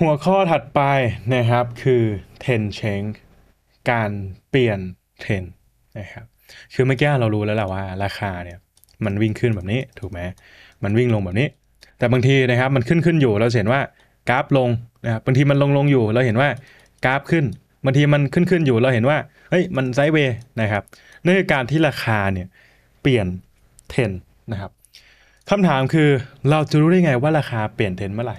หัวข้อถัดไปนะครับคือเทรนเชงการเปลี่ยนเทรนนะครับคือเมื่อกี้เรารู้แล้วแหละว่า ราคาเนี่ยมันวิ่งขึ้นแบบนี้ถูกไหมมันวิ่งลงแบบนี้ แต่บางทีนะครับมันขึ้นขึ้นอยู่เราเห็นว่ากราฟลงนะครับบางทีมันลงลงอยู่เราเห็นว่ากราฟขึ้นบางทีมันขึ้นขึ้นอยู่เราเห็นว่าเฮ้ยมันไซด์เวย์นะครับนั่นคือการที่ราคาเนี่ยเปลี่ยนเทรนนะครับคำถามคือเราจะรู้ได้ไงว่าราคาเปลี่ยนเทรนเมื่อไหร่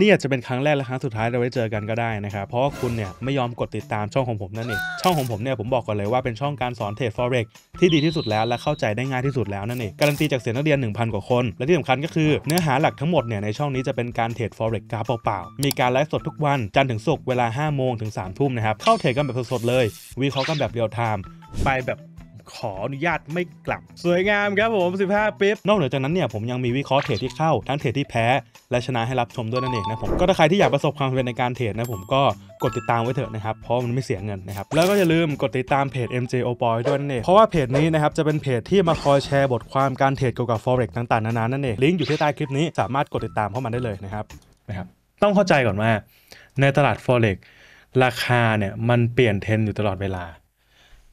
นี่อาจจะเป็นครั้งแรกและครั้งสุดท้ายเราไว้เจอกันก็ได้นะครับเพราะว่าคุณเนี่ยไม่ยอมกดติดตามช่องของผมนั่นเองช่องของผมเนี่ยผมบอกก่อนเลยว่าเป็นช่องการสอนเทรดฟอเร็กที่ดีที่สุดแล้วและเข้าใจได้ง่ายที่สุดแล้วนั่นเองการันตีจากเสียงนักเรียน 1,000กว่าคน และที่สำคัญก็คือเนื้อหาหลักทั้งหมดเนี่ยในช่องนี้จะเป็นการเทรดอเร็กกราฟเปล่าๆมีการไลฟ์สดทุกวันจันทร์ถึงศุกร์เวลา 5 โมงถึง3ทุ่มนะครับเข้าเทรดกันแบบสดๆเลย วิเคราะห์กันแบบเรียลไทม์ไปแบบขออนุญาตไม่กลับสวยงามครับผม 15ปิ๊บนอกเหนือจากนั้นเนี่ยผมยังมีวิเคราะห์เทรดที่เข้า ทั้งเทรดที่แพ้ และชนะให้รับชมด้วยนั่นเองนะผมก็ถ้าใครที่อยากประสบความสำเร็จในการเทรดนะผมก็กดติดตามไว้เถอะนะครับ เพราะมันไม่เสียเงินนะครับ แล้วก็อย่าลืมกดติดตามเพจ MJ o b o y ด้วยนั่นเองเพราะว่าเพจนี้นะครับจะเป็นเพจที่มาคอยแชร์บทความการเทรดเกี่ยวกับ forex ต่างๆนานานั่นเองลิงก์อยู่ที่ใต้คลิปนี้สามารถกดติดตามเข้ามาได้เลยนะครับนะครับต้องเข้าใจก่อนว่า ในตลาด forex ราคาเนี่ยมันเปลี่ยนเทรนอยู่ตลอดเวลา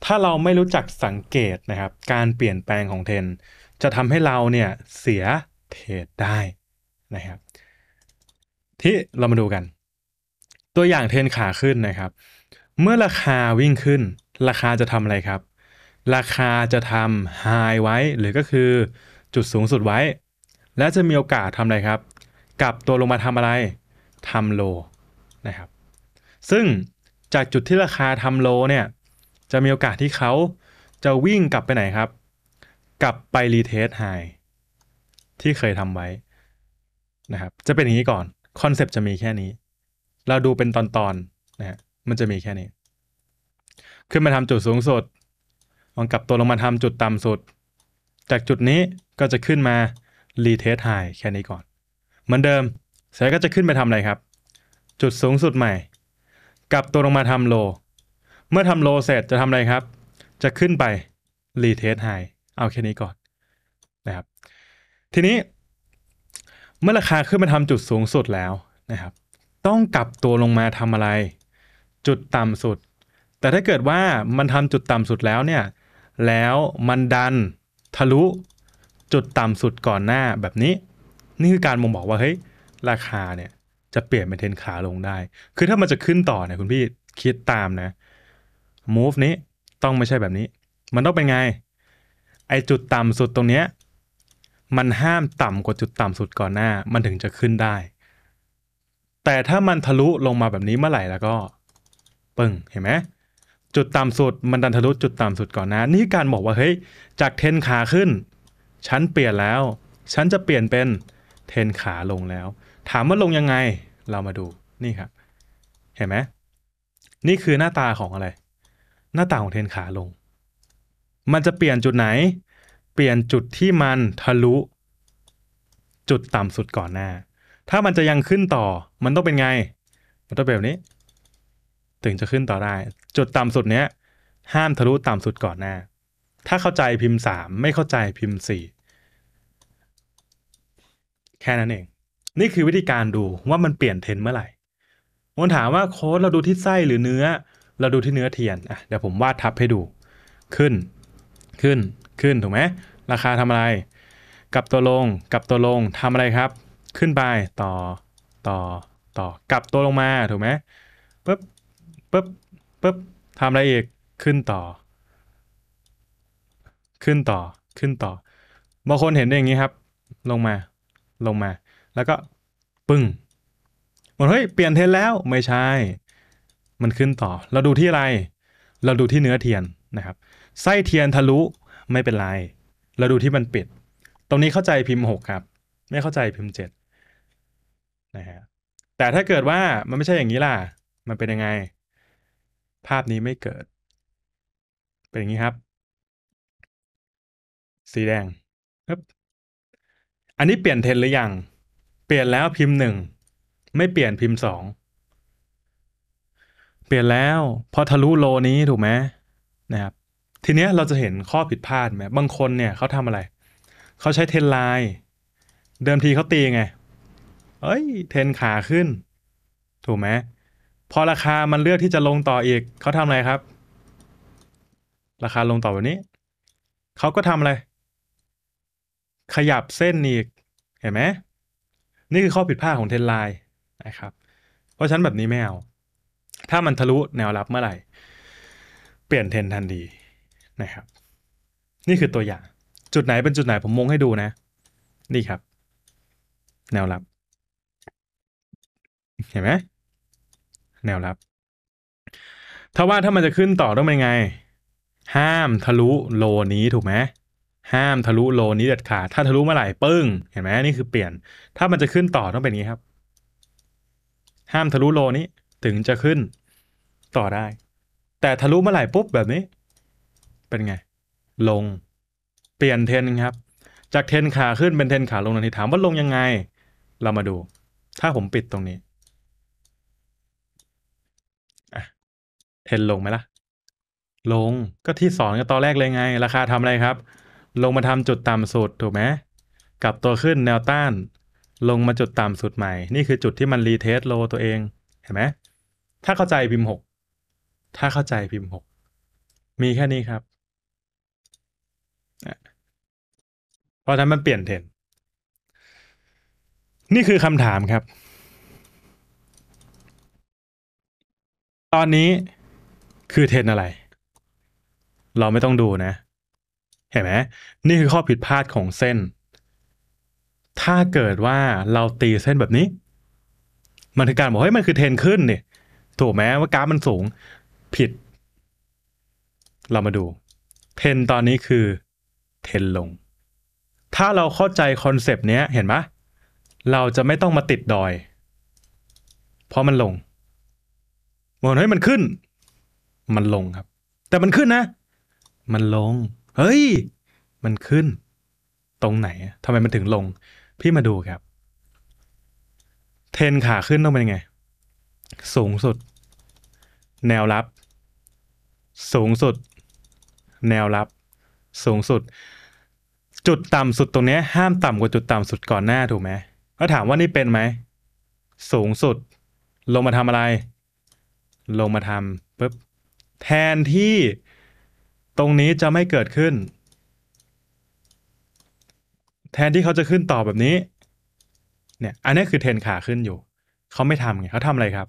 ถ้าเราไม่รู้จักสังเกตนะครับ การเปลี่ยนแปลงของเทรนจะทำให้เราเนี่ยเสียเทรดได้นะครับที่เรามาดูกัน ตัวอย่างเทรนขาขึ้นนะครับ เมื่อราคาวิ่งขึ้นราคาจะทำอะไรครับ ราคาจะทำไฮไว้ หรือก็คือจุดสูงสุดไว้ และจะมีโอกาสทำอะไรครับ กลับตัวลงมาทำอะไรทำโลนะครับ ซึ่งจากจุดที่ราคาทำโลเนี่ยจะมีโอกาสที่เขาจะวิ่งกลับไปไหนครับ กลับไปรีเทสไฮที่เคยทำไว้นะครับจะเป็นอย่างนี้ก่อนคอนเซปต์จะมีแค่นี้ เราดูเป็นตอนๆนะฮะมันจะมีแค่นี้ ขึ้นมาทำจุดสูงสุดลองกลับตัวลงมาทำจุดต่ำสุด จากจุดนี้ก็จะขึ้นมารีเทสไฮแค่นี้ก่อน เหมือนเดิมเสร็จก็จะขึ้นไปทำอะไรครับ จุดสูงสุดใหม่ กลับตัวลงมาทำโลเมื่อทำโลเสร็จจะทำอะไรครับ จะขึ้นไปรีเทสไฮเอาแค่นี้ก่อนนะครับ ทีนี้ เมื่อราคาขึ้นมาทำจุดสูงสุดแล้วนะครับ ต้องกลับตัวลงมาทำอะไร จุดต่ำสุด แต่ถ้าเกิดว่ามันทำจุดต่ำสุดแล้วเนี่ยแล้วมันดันทะลุ จุดต่ำสุดก่อนหน้า แบบนี้นี่คือการมองบอกว่าเฮ้ยราคาเนี่ยจะเปลี่ยนเป็นเทนขาลงได้ คือถ้ามันจะขึ้นต่อเนี่ยคุณพี่คิดตามนะ move นี้ต้องไม่ใช่แบบนี้ มันต้องเป็นไง ไอจุดต่ำสุดตรงเนี้ยมันห้ามต่ำกว่าจุดต่ำสุดก่อนหน้า มันถึงจะขึ้นได้ แต่ถ้ามันทะลุลงมาแบบนี้เมื่อไหร่แล้วก็ปึ้งเห็นไหม จุดต่ำสุดมันดันทะลุจุดต่ำสุดก่อนหน้า นี่การบอกว่าเฮ้ย จากเทนขาขึ้น ฉันเปลี่ยนแล้ว ฉันจะเปลี่ยนเป็นเทนขาลงแล้ว ถามว่าลงยังไงเรามาดูนี่ครับเห็นไหมนี่คือหน้าตาของอะไรหน้าต่างของเทนขาลง มันจะเปลี่ยนจุดไหน เปลี่ยนจุดที่มันทะลุ จุดต่ำสุดก่อนหน้า ถ้ามันจะยังขึ้นต่อ มันต้องเป็นไง มันต้องเป็นแบบนี้ถึงจะขึ้นต่อได้ จุดต่ำสุดเนี้ย ห้ามทะลุต่ำสุดก่อนหน้า ถ้าเข้าใจพิมพ์สามไม่เข้าใจพิมพ์สี่แค่นั้นเอง นี่คือวิธีการดูว่ามันเปลี่ยนเทนเมื่อไหร่มันถามว่าโค้ดเราดูที่ไส้หรือเนื้อเราดูที่เนื้อเทียนอ่ะ เดี๋ยวผมวาดทับให้ดู ขึ้น ขึ้น ขึ้น ถูกไหม ราคาทำอะไร กับตัวลง กับตัวลงทำอะไรครับ ขึ้นไป ต่อ ต่อ ต่อกลับตัวลงมา ถูกไหมปึ๊บปึ๊บปึ๊บทำอะไรอีก ขึ้นต่อ ขึ้นต่อ ขึ้นต่อ บางคนเห็นอย่างนี้ครับ ลงมา ลงมา แล้วก็ปึ้งหมดเฮ้ย เปลี่ยนเทนแล้ว ไม่ใช่มันขึ้นต่อ เราดูที่อะไร เราดูที่เนื้อเทียนนะครับ ไส้เทียนทะลุไม่เป็นไรเราดูที่มันปิด ตรงนี้เข้าใจพิมพ์6ครับ ไม่เข้าใจพิมพ์7นะฮะ แต่ถ้าเกิดว่ามันไม่ใช่อย่างนี้ล่ะ มันเป็นยังไง ภาพนี้ไม่เกิด เป็นอย่างนี้ครับ สีแดงครับอันนี้เปลี่ยนเทนหรือยัง เปลี่ยนแล้วพิมพ์งไม่เปลี่ยนพิมพ์งเปลี่ยนแล้วพอทะลุโลนี้ถูกไหมนะครับทีเนี้ยเราจะเห็นข้อผิดพลาดไหมบางคนเนี่ยเขาทำอะไรเขาใช้เทนไลน์เดิมทีเขาตีไงเอ้ยเทนขาขึ้น ถูกไหมพอราคามันเลือกที่จะลงต่ออีกเขาทำอะไรครับ ราคาลงต่อแบบนี้เขาก็ทำอะไร ขยับเส้นอีกเห็นไหมนี่คือข้อผิดพลาดของเทนไลน์นะครับเพราะฉะนั้นแบบนี้ไม่เอาถ้ามันทะลุแนวรับเมื่อไหร่ เปลี่ยนเทนทันทีนะครับ นี่คือตัวอย่าง จุดไหนเป็นจุดไหนผมมงให้ดูนะ นี่ครับ แนวรับเห็นไหมแนวรับถ้าว่าถ้ามันจะขึ้นต่อต้องเป็นไง ห้ามทะลุโลนี้ถูกไหมห้ามทะลุโลนี้เด็ดขาดถ้าทะลุเมื่อไหร่ปึ้งเห็นไหมนี่คือเปลี่ยน ถ้ามันจะขึ้นต่อต้องเป็นอย่างนี้ครับ ห้ามทะลุโลนี้ถึงจะขึ้นต่อได้ แต่ทะลุเมื่อไหร่ปุ๊บแบบนี้ เป็นไง ลง เปลี่ยนเทนครับ จากเทนขาขึ้นเป็นเทนขาลงทันทีถามว่าลงยังไงเรามาดู ถ้าผมปิดตรงนี้เทนลงไหมล่ะ ลงก็ที่สอนกันตอนแรกเลยไง ราคาทำอะไรครับ ลงมาทำจุดต่ำสุด ถูกไหมกลับตัวขึ้นแนวต้าน ลงมาจุดต่ำสุดใหม่ นี่คือจุดที่มันรีเทสโลตัวเองเห็นไหมถ้าเข้าใจพิมพ์หก ถ้าเข้าใจพิมพ์หก มีแค่นี้ครับ เพราะนั้นมันเปลี่ยนเทรนนี่คือคำถามครับ ตอนนี้คือเทรนอะไร เราไม่ต้องดูนะ เห็นไหม นี่คือข้อผิดพลาดของเส้น ถ้าเกิดว่าเราตีเส้นแบบนี้ มันคือการบอกเฮ้ยมันคือเทรนขึ้นเนี่ยถูกไหมว่ากราฟมันสูงผิด เรามาดู เทนตอนนี้คือเทนลง ถ้าเราเข้าใจคอนเซปต์เนี้ยเห็นไหมเราจะไม่ต้องมาติดดอย เพราะมันลงมอกเฮ้ยมันขึ้น มันลงครับ แต่มันขึ้นนะ มันลง เฮ้ย มันขึ้น ตรงไหนทำไมมันถึงลง พี่มาดูครับ เทนขาขึ้นต้องเป็นไง สูงสุดแนวรับ สูงสุด แนวรับ สูงสุด จุดต่ำสุดตรงนี้ห้ามต่ำกว่าจุดต่ำสุดก่อนหน้าถูกไหมก็ถามว่านี่เป็นไหมสูงสุด ลงมาทำอะไร ลงมาทำปุ๊บแทนที่ตรงนี้จะไม่เกิดขึ้น แทนที่เขาจะขึ้นต่อแบบนี้เนี่ยอันนี้คือเทนขาขึ้นอยู่เขาไม่ทำไงเขาทำอะไรครับ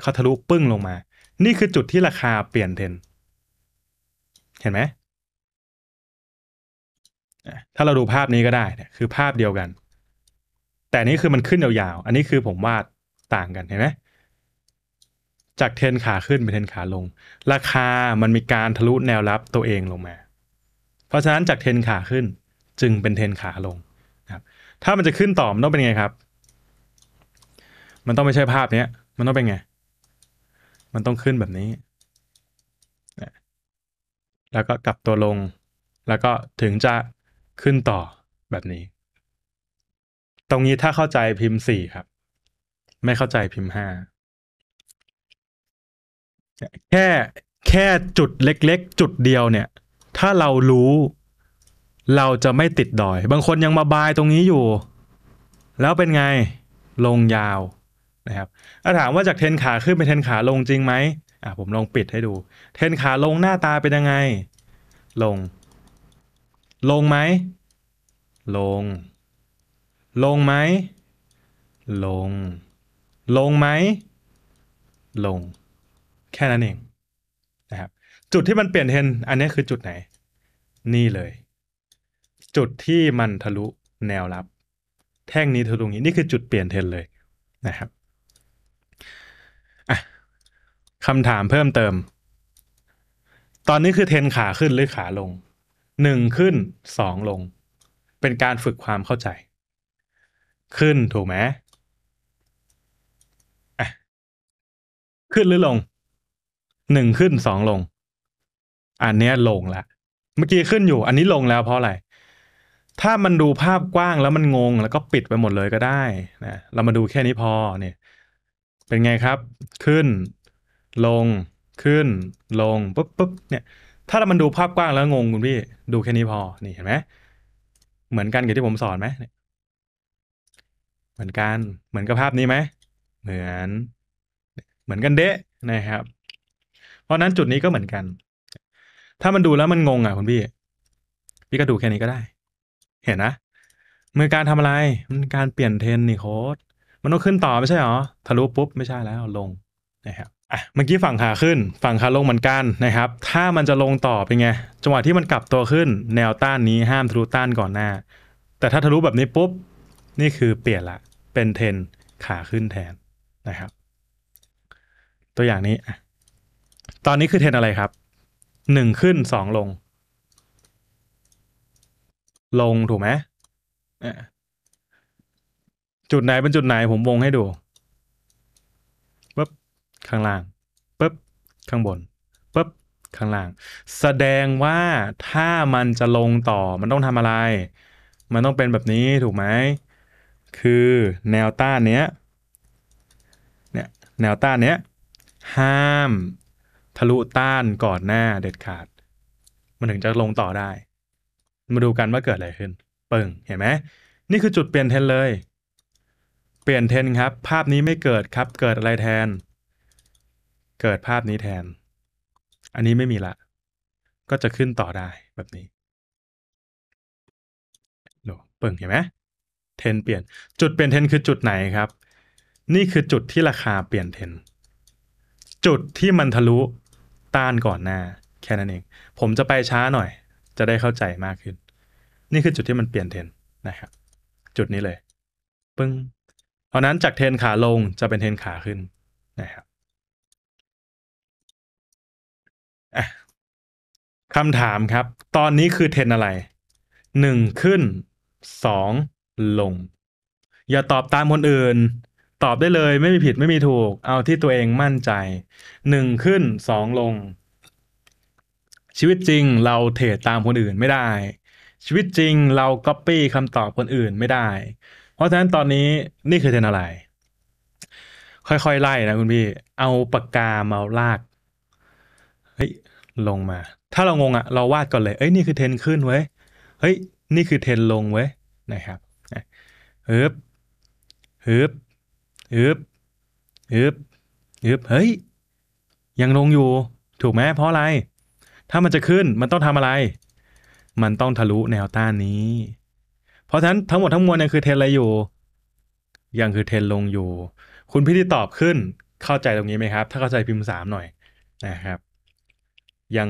เขาทะลุปึ้งลงมานี่คือจุดที่ราคาเปลี่ยนเทรนเห็นไหมถ้าเราดูภาพนี้ก็ได้เนี่ยคือภาพเดียวกัน แต่นี้คือมันขึ้นยาวๆอันนี้คือผมวาดต่างกันเห็นไหมจากเทนขาขึ้นเป็นเทนขาลง ราคามันมีการทะลุแนวรับตัวเองลงมา เพราะฉะนั้นจากเทนขาขึ้นจึงเป็นเทนขาลงครับ ถ้ามันจะขึ้นต่อมันต้องเป็นไงครับ มันต้องไม่ใช่ภาพนี้มันต้องเป็นไงมันต้องขึ้นแบบนี้ แล้วก็กลับตัวลง แล้วก็ถึงจะขึ้นต่อแบบนี้ ตรงนี้ถ้าเข้าใจพิมพ์สี่ครับ ไม่เข้าใจพิมพ์ห้า แค่แค่จุดเล็กๆจุดเดียวเนี่ย ถ้าเรารู้เราจะไม่ติดดอย บางคนยังมาบายตรงนี้อยู่ แล้วเป็นไงลงยาวนะครับ ถ้าถามว่าจากเทนขาขึ้นเป็นเทนขาลงจริงไหมอ่ะผมลองปิดให้ดู เทนขาลงหน้าตาเป็นยังไง ลง ลงไหมลง ลงไหมลง ลงไหม ลง แค่นั้นเองนะครับ จุดที่มันเปลี่ยนเทนอันนี้คือจุดไหน นี่เลย จุดที่มันทะลุแนวรับ แท่งนี้ทะลุนี้ นี่คือจุดเปลี่ยนเทนเลยนะครับคำถามเพิ่มเติม ตอนนี้คือเทนขาขึ้นหรือขาลง หนึ่งขึ้นสองลง เป็นการฝึกความเข้าใจ ขึ้นถูกไหมขึ้นหรือลง หนึ่งขึ้นสองลง อันนี้ลงละเมื่อกี้ขึ้นอยู่ อันนี้ลงแล้วเพราะอะไร ถ้ามันดูภาพกว้างแล้วมันงง แล้วก็ปิดไปหมดเลยก็ได้นะ เรามาดูแค่นี้พอเนี่ย เป็นไงครับ ขึ้นลง ขึ้น ลง ปุ๊บปุ๊บเนี่ย ถ้าเรามันดู ภาพกว้างแล้ว งง คุณพี่ ดูแค่นี้พอ นี่ เห็นไหมเหมือนกันกับที่ผมสอนไหมเหมือนกัน เหมือนกับภาพนี้ไหม เหมือน เหมือนกันเดะนะครับ เพราะนั้นจุดนี้ก็เหมือนกัน ถ้ามันดูแล้วมันงงอ่ะคุณพี่ พี่ก็ดูแค่นี้ก็ได้ เห็นนะมือการทำอะไร มันการเปลี่ยนเทนนี่โค้ด มันต้องขึ้นต่อไม่ใช่หรอ ทะลุปุ๊บไม่ใช่แล้ว ลงนะครับอ่ะเมื่อกี้ฝั่งขาขึ้น ฝั่งขาลงเหมือนกันนะครับ ถ้ามันจะลงต่อเป็นไงจังหวะที่มันกลับตัวขึ้นแนวต้านนี้ห้ามทะลุต้านก่อนหน้า แต่ถ้าทะลุแบบนี้ปุ๊บนี่คือเปลี่ยนละ เป็นเทนขาขึ้นแทนนะครับ ตัวอย่างนี้ ตอนนี้คือเทนอะไรครับหนึ่งขึ้นสองลง ลงถูกไหมจุดไหนเป็นจุดไหนผมวงให้ดูข้างล่างปึ๊บข้างบนปึ๊บข้างล่าง แสดงว่าถ้ามันจะลงต่อมันต้องทำอะไร มันต้องเป็นแบบนี้ถูกไหมคือแนวต้านเนี้ยเนี่ยแนวต้านเนี้ย ห้าม ทะลุต้านก่อนหน้าเด็ดขาดมันถึงจะลงต่อได้ มาดูกันว่าเกิดอะไรขึ้นเปิ่งเห็นไหมนี่คือจุดเปลี่ยนเทนเลย เปลี่ยนเทนครับ ภาพนี้ไม่เกิดครับเกิดอะไรแทนเกิดภาพนี้แทน อันนี้ไม่มีละ ก็จะขึ้นต่อได้แบบนี้เูปึ่งเห็นไหม เทนเปลี่ยน จุดเปลี่ยนเทนคือจุดไหนครับ นี่คือจุดที่ราคาเปลี่ยนเทน จุดที่มันทะลุต้านก่อนหน้าแค่นั้นเอง ผมจะไปช้าหน่อย จะได้เข้าใจมากขึ้น นี่คือจุดที่มันเปลี่ยนเทนนะครับ จุดนี้เลยปึ้งเพราะนั้นจากเทนขาลงจะเป็นเทนขาขึ้นนะครับคำถามครับ ตอนนี้คือเทรนอะไรหนึ่งขึ้นสองลง อย่าตอบตามคนอื่น ตอบได้เลย ไม่มีผิดไม่มีถูก เอาที่ตัวเองมั่นใจหนึ่งขึ้นสองลง ชีวิตจริงเราเทรดตามคนอื่นไม่ได้ ชีวิตจริงเราก๊อปปี้คำตอบคนอื่นไม่ได้ เพราะฉะนั้นตอนนี้นี่คือเทรนอะไร ค่อยๆไล่นะคุณพี่ เอาปากกามาลากลงมา ถ้าเรางงอะ่ะ เราวาดก่อนเลย เอ้ย นี่คือเทนขึ้นเว้ยเฮ้ย นี่คือเทนลงเว้ยนะครับฮึบฮึบฮึบฮึบฮึบเฮ้ยยังลงอยู่ถูกไหมเพราะอะไร ถ้ามันจะขึ้นมันต้องทำอะไร มันต้องทะลุแนวต้านนี้ เพราะฉะนั้นทั้งหมดทั้งมวลเนี่ยคือเทนอะไรอยู่ ยังคือเทนลงอยู่ คุณพี่ที่ตอบขึ้นเข้าใจตรงนี้ไหมครับ ถ้าเข้าใจพิมพ์สามหน่อยนะครับยัง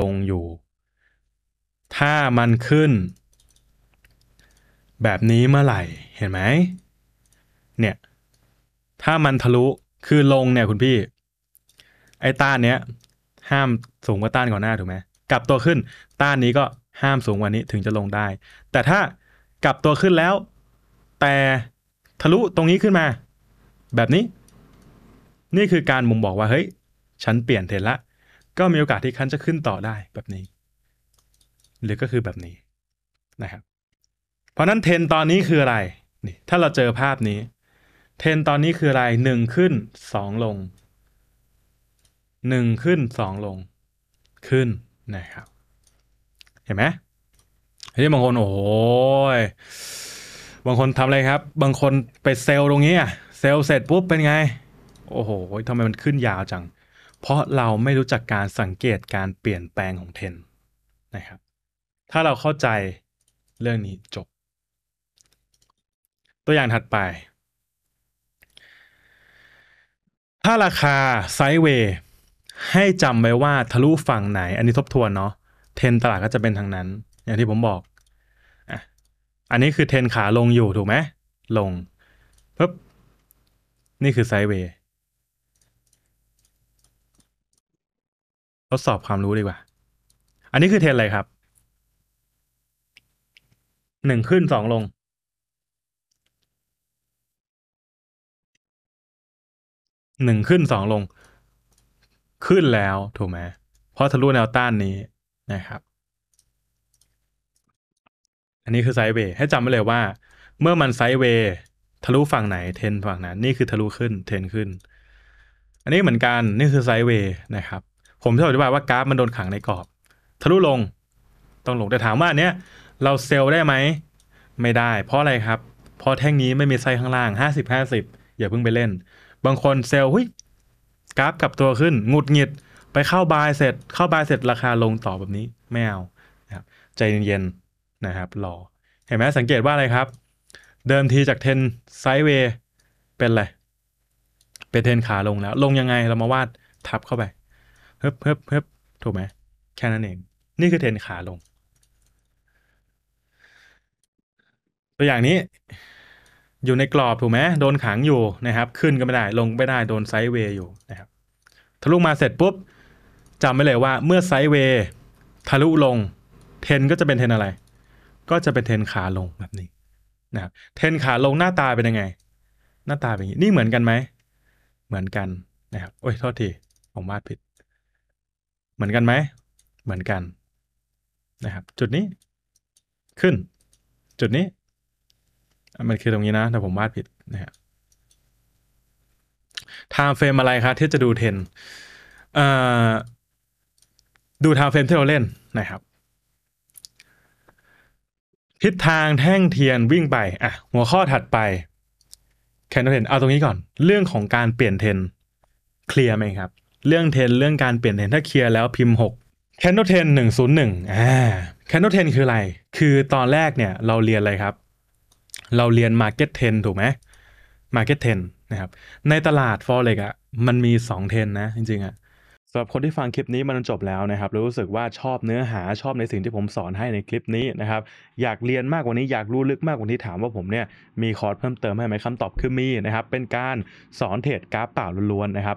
ลงอยู่ ถ้ามันขึ้น แบบนี้เมื่อไหร่ เห็นไหม เนี่ย ถ้ามันทะลุ คือลงเนี่ยคุณพี่ ไอ้ต้านเนี้ย ห้ามสูงกว่าต้านก่อนหน้าถูกไหมกลับตัวขึ้น ต้านนี้ก็ห้ามสูงกว่านี้ถึงจะลงได้ แต่ถ้ากลับตัวขึ้นแล้ว แต่ทะลุตรงนี้ขึ้นมา แบบนี้ นี่คือการมุมบอกว่า เฮ้ย ฉันเปลี่ยนเทรนละก็มีโอกาสที่คันจะขึ้นต่อได้แบบนี้ หรือก็คือแบบนี้นะครับ เพราะนั้นเทนตอนนี้คืออะไร นี่ถ้าเราเจอภาพนี้ เทนตอนนี้คืออะไรหนึ่งขึ้นสองลงหนึ่งขึ้นสองลง ขึ้นนะครับเห็นไหมเฮ้ยบางคนโอ้ยบางคนทำอะไรครับ บางคนไปเซลล์ตรงนี้เซลล์เสร็จปุ๊บเป็นไงโอ้โหทำไมมันขึ้นยาวจังเพราะเราไม่รู้จักการสังเกตการเปลี่ยนแปลงของเทรนนะครับ ถ้าเราเข้าใจเรื่องนี้จบ ตัวอย่างถัดไป ถ้าราคาไซด์เวย์ให้จำไว้ว่าทะลุฝั่งไหน อันนี้ทบทวนเนาะเทนตลาดก็จะเป็นทางนั้น อย่างที่ผมบอก อันนี้คือเทนขาลงอยู่ถูกไหมลงปึ๊บนี่คือไซด์เวย์ดสอบความรู้ดีกว่า อันนี้คือเทรนอะไรครับ หนึ่งขึ้นสองลง หนึ่งขึ้นสองลง ขึ้นแล้ว ถูกไหม เพราะทะลุแนวต้านนี้นะครับ อันนี้คือไซด์เวย์ ให้จำไว้เลยว่า เมื่อมันไซด์เวย์ ทะลุฝั่งไหนเทนฝั่งนั้น นี่คือทะลุขึ้นเทนขึ้น อันนี้เหมือนกันนี่คือไซด์เวย์นะครับผมชออธิบายว่ากราฟมันโดนขังในกรอบทะลุลง ต้องลง แต่ถามว่าเนี้ยเราเซลล์ได้ไหม ไม่ได้ เพราะอะไรครับเพราะแท่งนี้ไม่มีไซข้างล่าง 50 50 อย่าเพิ่งไปเล่น บางคนเซลล์หุ้ยกราฟกลับตัวขึ้น งุดหงิดไปเข้าบายเสร็จเข้าบายเสร็จราคาลงต่อแบบนี้ ไม่เอานะครับใจเย็นๆนะครับ รอเห็นไหมสังเกตว่าอะไรครับ เดิมทีจากเทนไซด์เวย์เป็นอะไรเป็นเทนขาลงแล้ว ลงยังไงเรามาวาดทับเข้าไปฮึบฮึบฮึบถูกไหมแค่นั้นเอง นี่คือเทรนขาลง ตัวอย่างนี้อยู่ในกรอบถูกไหม โดนขังอยู่นะครับ ขึ้นก็ไม่ได้ ลงไม่ได้ โดนไซด์เวย์อยู่นะครับ ทะลุมาเสร็จปุ๊บจำไว้เลยว่าเมื่อไซด์เวย์ ทะลุลง เทนก็จะเป็นเทนอะไร ก็จะเป็นเทนขาลงแบบนี้นะครับ เทนขาลงหน้าตาเป็นยังไง หน้าตาเป็นอย่างนี้ นี่เหมือนกันไหม เหมือนกันนะครับโอ้ยโทษทีผมวาดผิดเหมือนกันไหมเหมือนกันนะครับ จุดนี้ขึ้น จุดนี้มันคือตรงนี้นะแต่ผมวาดผิดนะครับทางเฟรมอะไรครับที่จะดูเทน ดูทางเฟรมที่เราเล่นนะครับ ทิศทางแท่งเทียนวิ่งไป อ่ะ หัวข้อถัดไป แคนเทนเอาตรงนี้ก่อน เรื่องของการเปลี่ยนเทนเคลียร์ไหมครับเรื่องเทนเรื่องการเปลี่ยนเทนถ้าเคลียร์แล้วพิมพ์ 6 Candle หน101อ่า Candle ทนคืออะไร คือตอนแรกเนี่ยเราเรียนอะไรครับ เราเรียน Market ทนถูกไหม Market เทนะครับ ในตลาด Forex อะ่ะมันมี 2 เทนนะจริง ๆอะ่ะสำหรับคนที่ฟังคลิปนี้มันจบแล้วนะครับ รู้สึกว่าชอบเนื้อหาชอบในสิ่งที่ผมสอนให้ในคลิปนี้นะครับ อยากเรียนมากกว่านี้อยากรู้ลึกมากกว่านี้ถามว่าผมเนี่ยมีคอร์สเพิ่มเติมให้ไหมคำตอบคือมีนะครับ เป็นการสอนเทรดกราฟเปล่าล้วนๆนะครับ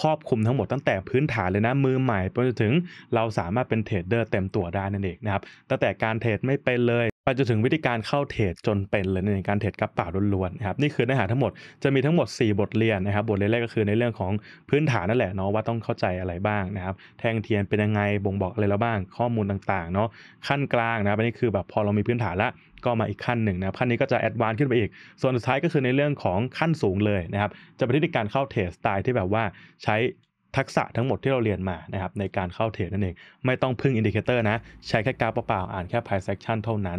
ครอบคลุมทั้งหมดตั้งแต่พื้นฐานเลยนะมือใหม่ไปจนถึงเราสามารถเป็นเทรดเดอร์เต็มตัวได้นั่นเองนะครับตั้งแต่การเทรดไม่เป็นเลยไปจนถึงวิธีการเข้าเทรดจนเป็นเลยในการเทรดกระเป๋าล้วนๆนะครับนี่คือเนื้อหาทั้งหมดจะมีทั้งหมด 4 บทเรียนนะครับบทเรียนแรกก็คือในเรื่องของพื้นฐานนั่นแหละเนาะว่าต้องเข้าใจอะไรบ้างนะครับแทงเทียนเป็นยังไงบ่งบอกอะไรแล้วบ้างข้อมูลต่างๆเนาะขั้นกลางนะครับอันนี้คือแบบพอเรามีพื้นฐานละก็มาอีกขั้นหนึ่งนะครับขั้นนี้ก็จะแอดวานซ์ขึ้นไปอีก ส่วนสุดท้ายก็คือในเรื่องของขั้นสูงเลยนะครับ จะเป็นที่การเข้าเทรดสไตล์ที่แบบว่าใช้ทักษะทั้งหมดที่เราเรียนมานะครับ ในการเข้าเทรดนั่นเองไม่ต้องพึ่งอินดิเคเตอร์นะ ใช้แค่กราฟเปล่าๆอ่านแค่ไพ่เซ็กชันเท่านั้น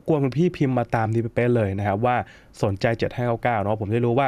บกวนคุณพี่พิมพ์มาตามทีเป๊ะเลยนะครับว่าสนใจ7 9 9เนาะผมได้รู้ว่า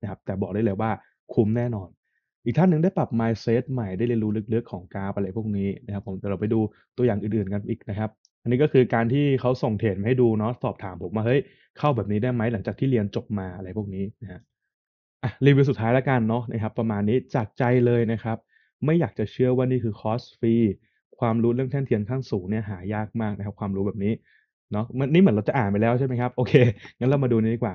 นะครับแต่บอกได้เลยว่าคุ้มแน่นอน อีกท่านหนึ่งได้ปรับ mindset ใหม่ได้เรียนรู้ลึกๆของกาอะไรพวกนี้นะครับผมเดี๋ยวเราไปดูตัวอย่างอื่นๆกันอีกนะครับ อันนี้ก็คือการที่เขาส่งเทรดมาให้ดูเนาะสอบถามผมมาเฮ้ย เข้าแบบนี้ได้ไหมหลังจากที่เรียนจบมาอะไรพวกนี้นะฮะอ่ะรีวิวสุดท้ายแล้วกันเนาะนะครับ ประมาณนี้จากใจเลยนะครับ ไม่อยากจะเชื่อว่านี่คือคอร์สฟรีความรู้เรื่องแท่นเทียนขั้นสูงเนี่ยหายากมากนะครับ ความรู้แบบนี้เนาะมันนี่เหมือนเราจะอ่านไปแล้วใช่ไหมครับโอเคงั้นเรามาดูนี้ดีกว่า